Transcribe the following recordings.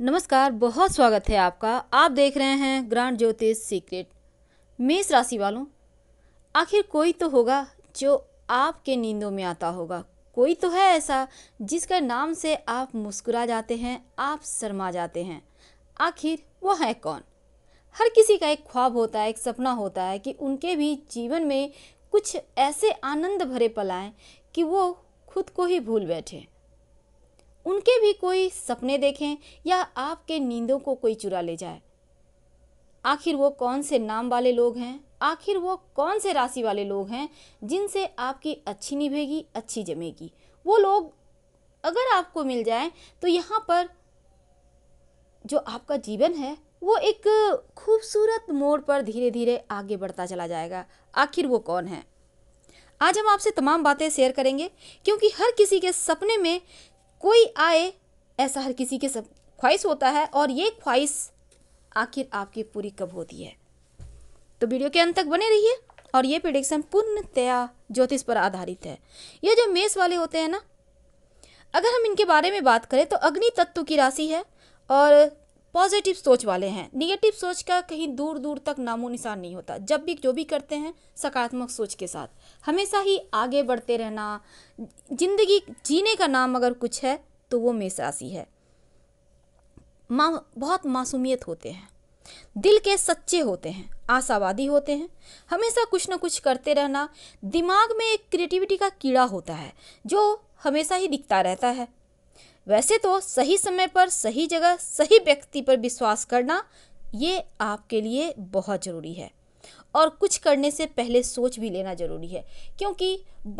नमस्कार बहुत स्वागत है आपका आप देख रहे हैं ग्रांड ज्योतिष सीक्रेट मेष राशि वालों आखिर कोई तो होगा जो आपके नींदों में आता होगा कोई तो है ऐसा जिसके नाम से आप मुस्कुरा जाते हैं आप शर्मा जाते हैं आखिर वो है कौन हर किसी का एक ख्वाब होता है एक सपना होता है कि उनके भी जीवन में कुछ ऐसे आनंद भरे पल आएँ कि वो खुद को ही भूल बैठे उनके भी कोई सपने देखें या आपके नींदों को कोई चुरा ले जाए आखिर वो कौन से नाम वाले लोग हैं आखिर वो कौन से राशि वाले लोग हैं जिनसे आपकी अच्छी निभेगी अच्छी जमेगी वो लोग अगर आपको मिल जाए तो यहाँ पर जो आपका जीवन है वो एक खूबसूरत मोड़ पर धीरे धीरे आगे बढ़ता चला जाएगा आखिर वो कौन है आज हम आपसे तमाम बातें शेयर करेंगे क्योंकि हर किसी के सपने में कोई आए ऐसा हर किसी के सब ख्वाहिश होता है और ये ख्वाहिश आखिर आपकी पूरी कब होती है तो वीडियो के अंत तक बने रहिए और ये प्रिडिक्शन पूर्णतया ज्योतिष पर आधारित है ये जो मेष वाले होते हैं ना अगर हम इनके बारे में बात करें तो अग्नि तत्व की राशि है और पॉजिटिव सोच वाले हैं निगेटिव सोच का कहीं दूर दूर तक नामो निशान नहीं होता जब भी जो भी करते हैं सकारात्मक सोच के साथ हमेशा ही आगे बढ़ते रहना जिंदगी जीने का नाम अगर कुछ है तो वो मेष राशि है मा बहुत मासूमियत होते हैं दिल के सच्चे होते हैं आशावादी होते हैं हमेशा कुछ ना कुछ करते रहना दिमाग में एक क्रिएटिविटी का कीड़ा होता है जो हमेशा ही दिखता रहता है वैसे तो सही समय पर सही जगह सही व्यक्ति पर विश्वास करना ये आपके लिए बहुत ज़रूरी है और कुछ करने से पहले सोच भी लेना ज़रूरी है क्योंकि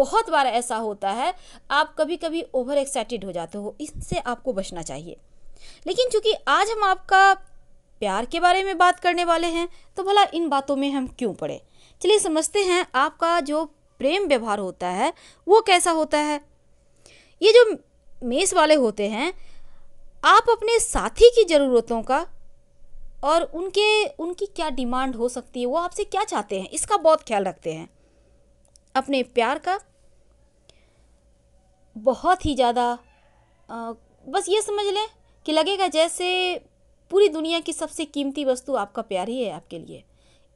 बहुत बार ऐसा होता है आप कभी कभी ओवर एक्साइटेड हो जाते हो इससे आपको बचना चाहिए लेकिन चूंकि आज हम आपका प्यार के बारे में बात करने वाले हैं तो भला इन बातों में हम क्यों पड़े चलिए समझते हैं आपका जो प्रेम व्यवहार होता है वो कैसा होता है ये जो मेष वाले होते हैं आप अपने साथी की ज़रूरतों का और उनके उनकी क्या डिमांड हो सकती है वो आपसे क्या चाहते हैं इसका बहुत ख्याल रखते हैं अपने प्यार का बहुत ही ज़्यादा बस ये समझ लें कि लगेगा जैसे पूरी दुनिया की सबसे कीमती वस्तु आपका प्यार ही है आपके लिए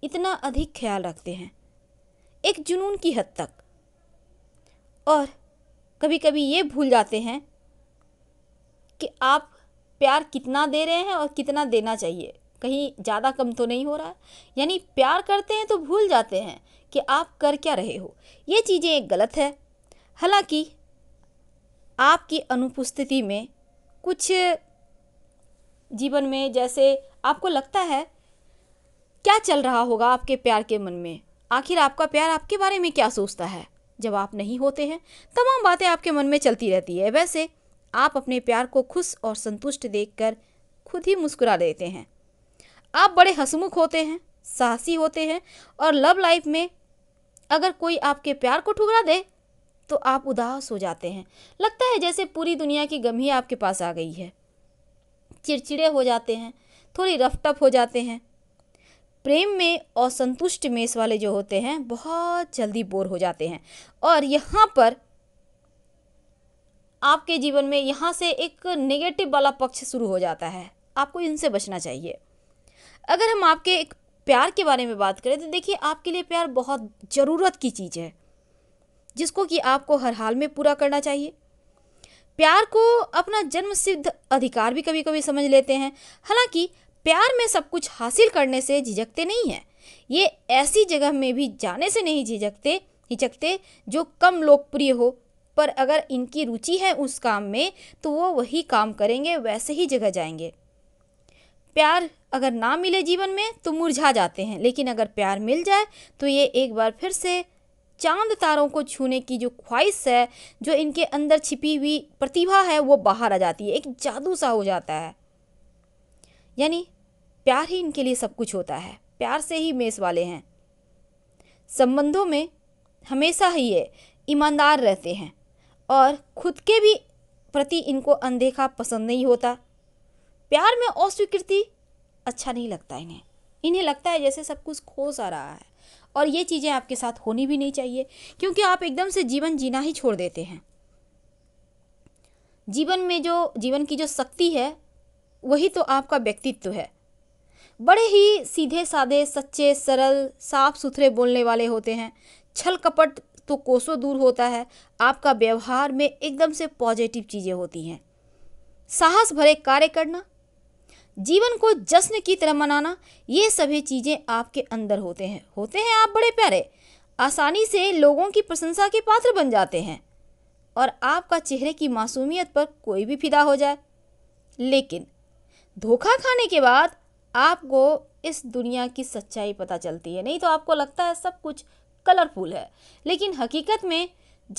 इतना अधिक ख्याल रखते हैं एक जुनून की हद तक और कभी कभी ये भूल जाते हैं कि आप प्यार कितना दे रहे हैं और कितना देना चाहिए कहीं ज़्यादा कम तो नहीं हो रहा है यानी प्यार करते हैं तो भूल जाते हैं कि आप कर क्या रहे हो ये चीज़ें एक गलत है हालांकि आपकी अनुपस्थिति में कुछ जीवन में जैसे आपको लगता है क्या चल रहा होगा आपके प्यार के मन में आखिर आपका प्यार आपके बारे में क्या सोचता है जब आप नहीं होते हैं तमाम बातें आपके मन में चलती रहती है वैसे आप अपने प्यार को खुश और संतुष्ट देखकर खुद ही मुस्कुरा देते हैं आप बड़े हसमुख होते हैं साहसी होते हैं और लव लाइफ में अगर कोई आपके प्यार को ठुकरा दे तो आप उदास हो जाते हैं लगता है जैसे पूरी दुनिया की गम ही आपके पास आ गई है चिड़चिड़े हो जाते हैं थोड़ी टफ हो जाते हैं प्रेम में असंतुष्ट मेस वाले जो होते हैं बहुत जल्दी बोर हो जाते हैं और यहाँ पर आपके जीवन में यहाँ से एक नेगेटिव वाला पक्ष शुरू हो जाता है आपको इनसे बचना चाहिए अगर हम आपके एक प्यार के बारे में बात करें तो देखिए आपके लिए प्यार बहुत ज़रूरत की चीज़ है जिसको कि आपको हर हाल में पूरा करना चाहिए प्यार को अपना जन्म सिद्ध अधिकार भी कभी कभी समझ लेते हैं हालांकि प्यार में सब कुछ हासिल करने से झिझकते नहीं हैं ये ऐसी जगह में भी जाने से नहीं झिझकते हिचकते जो कम लोकप्रिय हो पर अगर इनकी रुचि है उस काम में तो वो वही काम करेंगे वैसे ही जगह जाएंगे प्यार अगर ना मिले जीवन में तो मुरझा जाते हैं लेकिन अगर प्यार मिल जाए तो ये एक बार फिर से चांद तारों को छूने की जो ख्वाहिश है जो इनके अंदर छिपी हुई प्रतिभा है वो बाहर आ जाती है एक जादू सा हो जाता है यानी प्यार ही इनके लिए सब कुछ होता है प्यार से ही मेस वाले हैं संबंधों में हमेशा ही ये ईमानदार रहते हैं और खुद के भी प्रति इनको अनदेखा पसंद नहीं होता प्यार में अस्वीकृति अच्छा नहीं लगता इन्हें इन्हें लगता है जैसे सब कुछ खो सा रहा है और ये चीज़ें आपके साथ होनी भी नहीं चाहिए क्योंकि आप एकदम से जीवन जीना ही छोड़ देते हैं जीवन में जो जीवन की जो शक्ति है वही तो आपका व्यक्तित्व है बड़े ही सीधे साधे सच्चे सरल साफ सुथरे बोलने वाले होते हैं छल कपट तो कोसों दूर होता है आपका व्यवहार में एकदम से पॉजिटिव चीज़ें होती हैं साहस भरे कार्य करना जीवन को जश्न की तरह मनाना ये सभी चीज़ें आपके अंदर होते हैं होते हैं आप बड़े प्यारे आसानी से लोगों की प्रशंसा के पात्र बन जाते हैं और आपका चेहरे की मासूमियत पर कोई भी फिदा हो जाए लेकिन धोखा खाने के बाद आपको इस दुनिया की सच्चाई पता चलती है नहीं तो आपको लगता है सब कुछ कलरफुल है लेकिन हकीकत में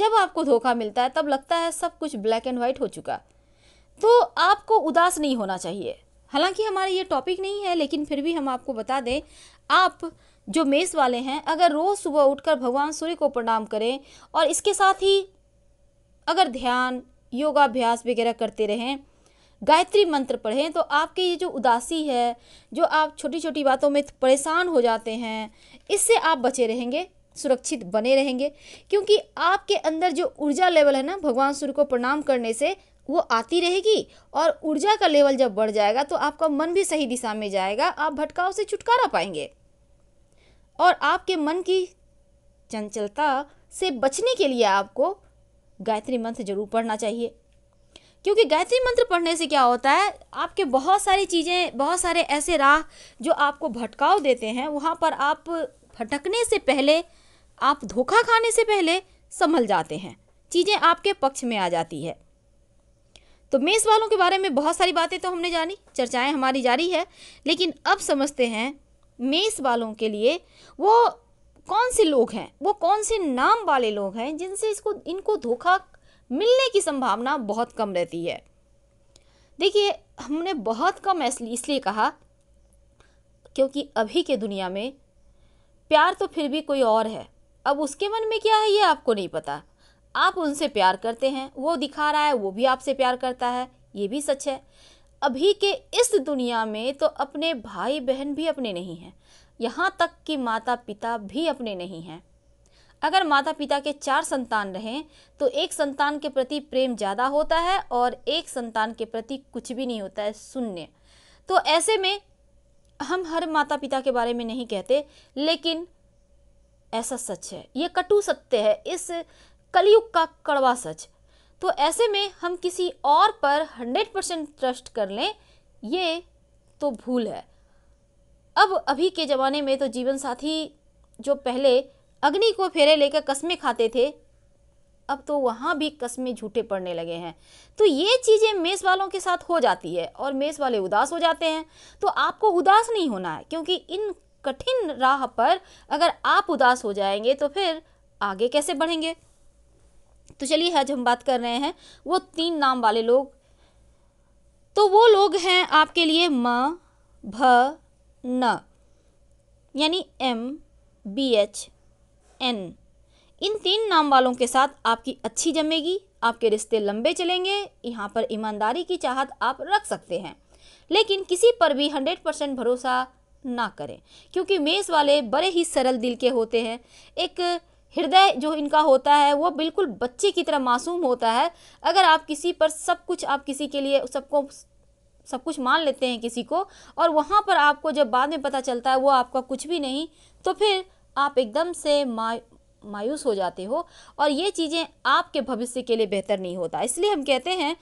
जब आपको धोखा मिलता है तब लगता है सब कुछ ब्लैक एंड वाइट हो चुका तो आपको उदास नहीं होना चाहिए हालांकि हमारा ये टॉपिक नहीं है लेकिन फिर भी हम आपको बता दें आप जो मेष वाले हैं अगर रोज़ सुबह उठकर भगवान सूर्य को प्रणाम करें और इसके साथ ही अगर ध्यान योगाभ्यास वगैरह करते रहें गायत्री मंत्र पढ़ें तो आपके ये जो उदासी है जो आप छोटी छोटी बातों में परेशान हो जाते हैं इससे आप बचे रहेंगे सुरक्षित बने रहेंगे क्योंकि आपके अंदर जो ऊर्जा लेवल है ना भगवान सूर्य को प्रणाम करने से वो आती रहेगी और ऊर्जा का लेवल जब बढ़ जाएगा तो आपका मन भी सही दिशा में जाएगा आप भटकाव से छुटकारा पाएंगे और आपके मन की चंचलता से बचने के लिए आपको गायत्री मंत्र जरूर पढ़ना चाहिए क्योंकि गायत्री मंत्र पढ़ने से क्या होता है आपके बहुत सारी चीज़ें बहुत सारे ऐसे राह जो आपको भटकाव देते हैं वहाँ पर आप भटकने से पहले आप धोखा खाने से पहले संभल जाते हैं चीज़ें आपके पक्ष में आ जाती है तो मेष वालों के बारे में बहुत सारी बातें तो हमने जानी चर्चाएं हमारी जारी है लेकिन अब समझते हैं मेष वालों के लिए वो कौन से लोग हैं वो कौन से नाम वाले लोग हैं जिनसे इसको इनको धोखा मिलने की संभावना बहुत कम रहती है देखिए हमने बहुत कम इसलिए कहा क्योंकि अभी के दुनिया में प्यार तो फिर भी कोई और है अब उसके मन में क्या है ये आपको नहीं पता आप उनसे प्यार करते हैं वो दिखा रहा है वो भी आपसे प्यार करता है ये भी सच है अभी के इस दुनिया में तो अपने भाई बहन भी अपने नहीं हैं यहाँ तक कि माता पिता भी अपने नहीं हैं अगर माता पिता के चार संतान रहें तो एक संतान के प्रति प्रेम ज़्यादा होता है और एक संतान के प्रति कुछ भी नहीं होता है शून्य तो ऐसे में हम हर माता पिता के बारे में नहीं कहते लेकिन ऐसा सच है ये कटु सत्य है इस कलयुग का कड़वा सच तो ऐसे में हम किसी और पर हंड्रेड परसेंट ट्रस्ट कर लें ये तो भूल है अब अभी के ज़माने में तो जीवन साथी जो पहले अग्नि को फेरे लेकर कस्में खाते थे अब तो वहाँ भी कस्में झूठे पड़ने लगे हैं तो ये चीज़ें मेस वालों के साथ हो जाती है और मेस वाले उदास हो जाते हैं तो आपको उदास नहीं होना है क्योंकि इन कठिन राह पर अगर आप उदास हो जाएंगे तो फिर आगे कैसे बढ़ेंगे तो चलिए आज हम बात कर रहे हैं वो तीन नाम वाले लोग तो वो लोग हैं आपके लिए म भ न यानी एम बी एच एन इन तीन नाम वालों के साथ आपकी अच्छी जमेगी आपके रिश्ते लंबे चलेंगे यहाँ पर ईमानदारी की चाहत आप रख सकते हैं लेकिन किसी पर भी हंड्रेड परसेंट भरोसा ना करें क्योंकि मेष वाले बड़े ही सरल दिल के होते हैं एक हृदय जो इनका होता है वो बिल्कुल बच्चे की तरह मासूम होता है अगर आप किसी पर सब कुछ आप किसी के लिए सबको सब कुछ मान लेते हैं किसी को और वहाँ पर आपको जब बाद में पता चलता है वो आपका कुछ भी नहीं तो फिर आप एकदम से मा मायूस हो जाते हो और ये चीज़ें आपके भविष्य के लिए बेहतर नहीं होता इसलिए हम कहते हैं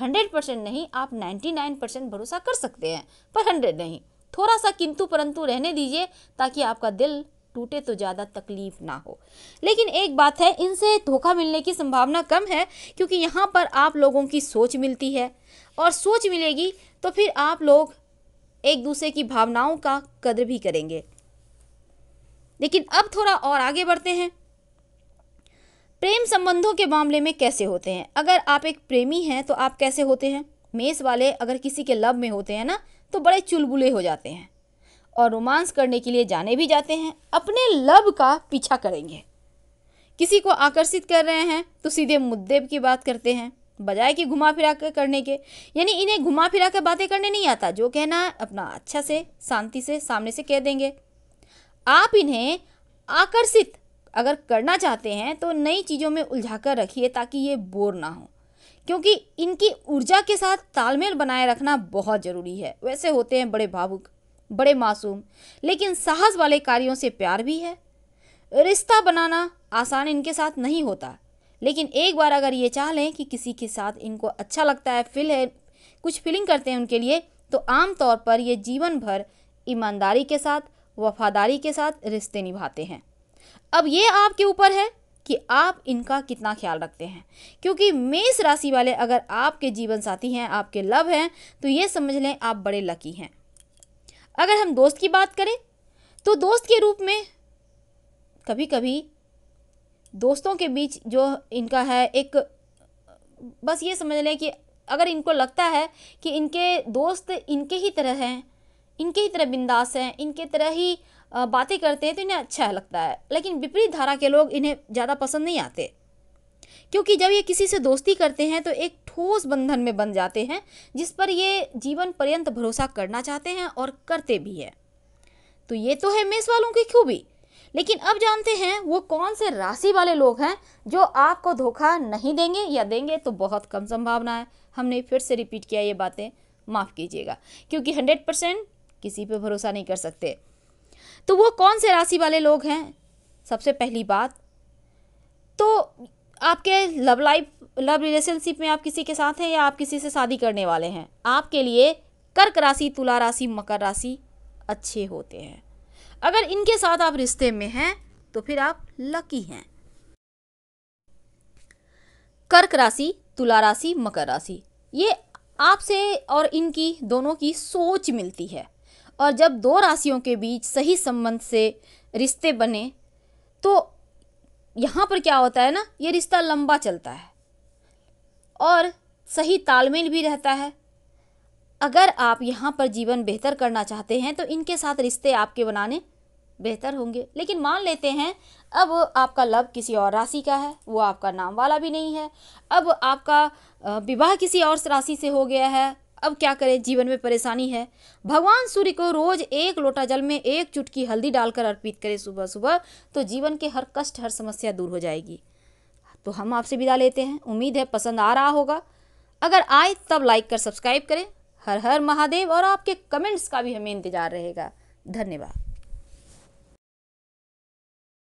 हंड्रेड परसेंट नहीं आप नाइन्टी नाइन परसेंट भरोसा कर सकते हैं पर हंड्रेड नहीं थोड़ा सा किंतु परंतु रहने दीजिए ताकि आपका दिल टूटे तो ज़्यादा तकलीफ ना हो लेकिन एक बात है इनसे धोखा मिलने की संभावना कम है क्योंकि यहाँ पर आप लोगों की सोच मिलती है और सोच मिलेगी तो फिर आप लोग एक दूसरे की भावनाओं का कदर भी करेंगे लेकिन अब थोड़ा और आगे बढ़ते हैं प्रेम संबंधों के मामले में कैसे होते हैं अगर आप एक प्रेमी हैं तो आप कैसे होते हैं मेष वाले अगर किसी के लव में होते हैं ना तो बड़े चुलबुले हो जाते हैं और रोमांस करने के लिए जाने भी जाते हैं अपने लब का पीछा करेंगे किसी को आकर्षित कर रहे हैं तो सीधे मुद्दे की बात करते हैं बजाय कि घुमा फिरा कर करने के यानी इन्हें घुमा फिरा कर बातें करने नहीं आता जो कहना है अपना अच्छा से शांति से सामने से कह देंगे आप इन्हें आकर्षित अगर करना चाहते हैं तो नई चीज़ों में उलझा कर रखिए ताकि ये बोर ना हो क्योंकि इनकी ऊर्जा के साथ तालमेल बनाए रखना बहुत ज़रूरी है वैसे होते हैं बड़े भावुक बड़े मासूम लेकिन साहस वाले कार्यों से प्यार भी है रिश्ता बनाना आसान इनके साथ नहीं होता लेकिन एक बार अगर ये चाह लें कि किसी के साथ इनको अच्छा लगता है फील है कुछ फीलिंग करते हैं उनके लिए तो आमतौर पर ये जीवन भर ईमानदारी के साथ वफादारी के साथ रिश्ते निभाते हैं अब ये आपके ऊपर है कि आप इनका कितना ख्याल रखते हैं क्योंकि मेष राशि वाले अगर आपके जीवन साथी हैं आपके लव हैं तो ये समझ लें आप बड़े लकी हैं अगर हम दोस्त की बात करें तो दोस्त के रूप में कभी कभी दोस्तों के बीच जो इनका है एक बस ये समझ लें कि अगर इनको लगता है कि इनके दोस्त इनके ही तरह हैं इनके ही तरह बिंदास हैं इनके तरह ही बातें करते हैं तो इन्हें अच्छा लगता है लेकिन विपरीत धारा के लोग इन्हें ज़्यादा पसंद नहीं आते क्योंकि जब ये किसी से दोस्ती करते हैं तो एक ठोस बंधन में बन जाते हैं जिस पर ये जीवन पर्यंत भरोसा करना चाहते हैं और करते भी हैं तो ये तो है मेष वालों की खूबी लेकिन अब जानते हैं वो कौन से राशि वाले लोग हैं जो आपको धोखा नहीं देंगे या देंगे तो बहुत कम संभावना है हमने फिर से रिपीट किया ये बातें माफ़ कीजिएगा क्योंकि हंड्रेड परसेंट किसी पे भरोसा नहीं कर सकते तो वो कौन से राशि वाले लोग हैं सबसे पहली बात तो आपके लव लाइफ लव रिलेशनशिप में आप किसी के साथ हैं या आप किसी से शादी करने वाले हैं आपके लिए कर्क राशि तुला राशि मकर राशि अच्छे होते हैं अगर इनके साथ आप रिश्ते में हैं तो फिर आप लकी हैं कर्क राशि तुला राशि मकर राशि ये आपसे और इनकी दोनों की सोच मिलती है और जब दो राशियों के बीच सही संबंध से रिश्ते बने तो यहाँ पर क्या होता है ना ये रिश्ता लंबा चलता है और सही तालमेल भी रहता है अगर आप यहाँ पर जीवन बेहतर करना चाहते हैं तो इनके साथ रिश्ते आपके बनाने बेहतर होंगे लेकिन मान लेते हैं अब आपका लव किसी और राशि का है वो आपका नाम वाला भी नहीं है अब आपका विवाह किसी और राशि से हो गया है अब क्या करें जीवन में परेशानी है भगवान सूर्य को रोज एक लोटा जल में एक चुटकी हल्दी डालकर अर्पित करें सुबह सुबह तो जीवन के हर कष्ट हर समस्या दूर हो जाएगी तो हम आपसे विदा लेते हैं उम्मीद है पसंद आ रहा होगा अगर आए तब लाइक कर सब्सक्राइब करें हर हर महादेव और आपके कमेंट्स का भी हमें इंतज़ार रहेगा धन्यवाद